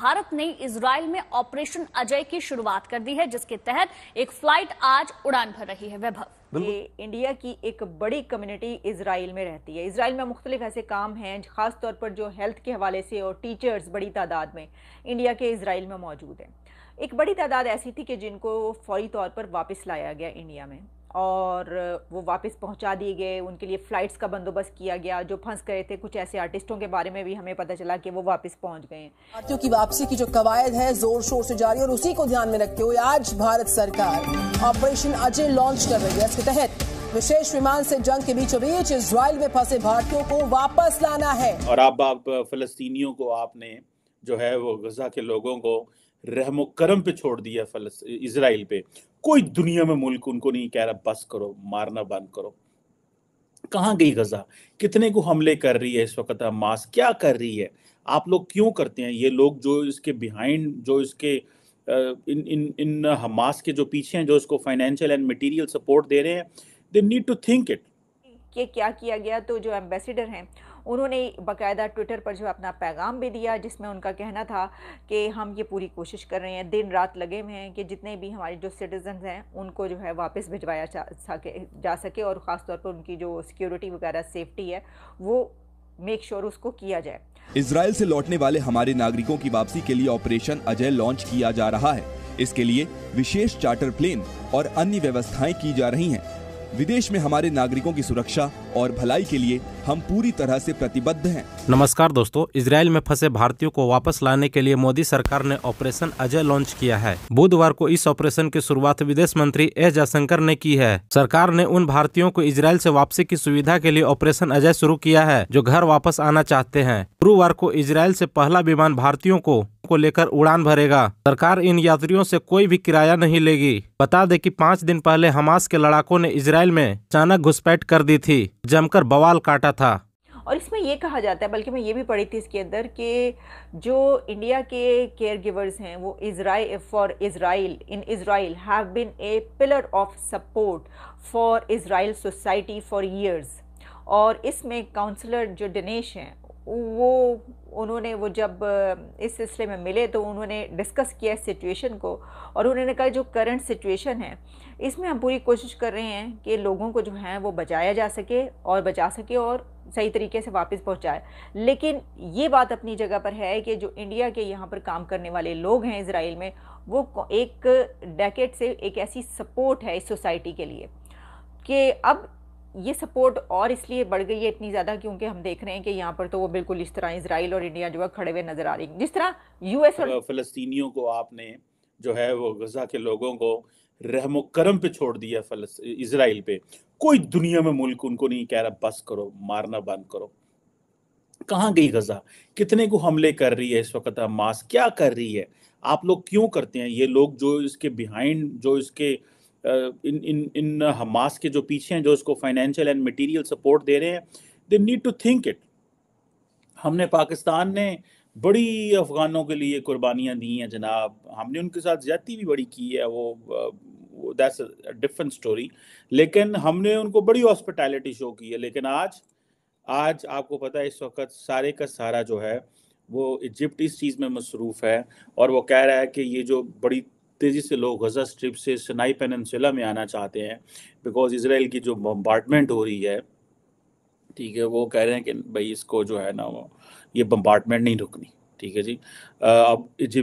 भारत ने इसराइल में ऑपरेशन अजय की शुरुआत कर दी है जिसके तहत एक फ्लाइट आज उड़ान भर रही है वैभव ये इंडिया की एक बड़ी कम्युनिटी इसराइल में रहती है इसराइल में मुख्तलिफ ऐसे काम हैं खासतौर पर जो हेल्थ के हवाले से और टीचर्स बड़ी तादाद में इंडिया के इसराइल में मौजूद हैं एक बड़ी तादाद ऐसी थी कि जिनको फौरी तौर पर वापस लाया गया इंडिया में और वो वापस पहुंचा दिए गए उनके लिए फ़्लाइट्स का बंदोबस्त किया गया जो फंस गए थे कुछ ऐसे आर्टिस्टों के बारे में भी हमें पता चला कि वो वापस पहुंच गए भारतीयों की वापसी की जो कवायद है जोर शोर से जारी और उसी को ध्यान में रखते हुए आज भारत सरकार ऑपरेशन अजय लॉन्च कर रही है इसके तहत विशेष विमान से जंग के बीचों बीच इसराइल में फंसे भारतीयों को वापस लाना है और अब आप, आप फलस्तीनियों को आपने जो है वो गजा के लोगों को रहमो करम पे छोड़ दिया इसराइल पे कोई दुनिया में मुल्क उनको नहीं कह रहा बस करो मारना बंद करो कहाँ गई गजा कितने को हमले कर रही है इस वक्त मास क्या कर रही है आप लोग क्यों करते हैं ये लोग जो इसके बिहाइंड जो इसके इन इन इन हमास के जो पीछे हैं जो इसको फाइनेंशियल एंड मटेरियल सपोर्ट दे रहे हैं they need to think it ये क्या किया गया तो जो एम्बेसडर हैं उन्होंने बाकायदा ट्विटर पर जो अपना पैगाम भी दिया जिसमें उनका कहना था कि हम ये पूरी कोशिश कर रहे हैं दिन रात लगे हुए हैं कि जितने भी हमारे जो सिटीजन हैं उनको जो है वापस भिजवाया जा सके जा सके और ख़ासतौर पर उनकी जो सिक्योरिटी वगैरह सेफ्टी है वो मेक श्योर sure उसको किया जाए इसराइल से लौटने वाले हमारे नागरिकों की वापसी के लिए ऑपरेशन अजय लॉन्च किया जा रहा है इसके लिए विशेष चार्टर प्लेन और अन्य व्यवस्थाएं की जा रही हैं। विदेश में हमारे नागरिकों की सुरक्षा और भलाई के लिए हम पूरी तरह से प्रतिबद्ध हैं नमस्कार दोस्तों इसराइल में फंसे भारतीयों को वापस लाने के लिए मोदी सरकार ने ऑपरेशन अजय लॉन्च किया है बुधवार को इस ऑपरेशन की शुरुआत विदेश मंत्री एस जयशंकर ने की है सरकार ने उन भारतीयों को इसराइल ऐसी वापसी की सुविधा के लिए ऑपरेशन अजय शुरू किया है जो घर वापस आना चाहते हैं गुरुवार को इसराइल ऐसी पहला विमान भारतीयों को को लेकर उड़ान भरेगा सरकार इन यात्रियों से कोई भी किराया नहीं लेगी बता दें कि पाँच दिन पहले हमास के लड़ाकों ने इसराइल में अचानक घुसपैठ कर दी थी जमकर बवाल काटा था और इसमें ये कहा जाता है बल्कि मैं ये भी पढ़ी थी इसके अंदर कि जो इंडिया के केयर गिवर्स हैं वो Israel for Israel in Israel have been a pillar of support for Israel society for years और इसमें काउंसलर जो दिनेश हैं वो उन्होंने वो जब इस सिलसिले में मिले तो उन्होंने डिस्कस किया इस सिचुएशन को और उन्होंने कहा जो करंट सिचुएशन है इसमें हम पूरी कोशिश कर रहे हैं कि लोगों को जो है वो बचाया जा सके और बचा सके और सही तरीके से वापस पहुंचाए लेकिन ये बात अपनी जगह पर है कि जो इंडिया के यहाँ पर काम करने वाले लोग हैं इसराइल में वो एक डेकेट से एक ऐसी सपोर्ट है इस सोसाइटी के लिए कि अब ये सपोर्ट और इसलिए बढ़ गई है इतनी ज़्यादा क्योंकि हम देख रहे हैं कि यहाँ पर तो वो बिल्कुल इस तरह इसराइल और इंडिया जो है खड़े हुए नजर आ रही जिस तरह यूएस और फलस्तियों को आपने जो है वो गजा के लोगों को रहमो करम पे छोड़ दिया इसराइल पे कोई दुनिया में मुल्क उनको नहीं कह रहा बस करो मारना बंद करो कहाँ गई गजा कितने को हमले कर रही है इस वक्त मास क्या कर रही है आप लोग क्यों करते हैं ये लोग जो इसके बिहाइंड जो इसके इन इन इन हमास के जो पीछे हैं जो इसको फाइनेंशियल एंड मटेरियल सपोर्ट दे रहे हैं they need to think it हमने पाकिस्तान ने बड़ी अफ़गानों के लिए कुर्बानियाँ दी हैं जनाब हमने उनके साथ ज्यादा भी बड़ी की है वो दैट्स डिफरेंट स्टोरी लेकिन हमने उनको बड़ी हॉस्पिटैलिटी शो की है लेकिन आज आज आपको पता है इस वक्त सारे का सारा जो है वो इजिप्ट इस चीज़ में मसरूफ़ है और वो कह रहा है कि ये जो बड़ी तेज़ी से लोग गजा स्ट्रिप से सनाई पेनसिला में आना चाहते हैं बिकॉज इसराइल की जो बम्बार्टमेंट हो रही है ठीक है वो कह रहे हैं कि भाई इसको जो है ना वो ये बम्बार्टमेंट नहीं रुकनी ठीक है जी अब इजिप्ट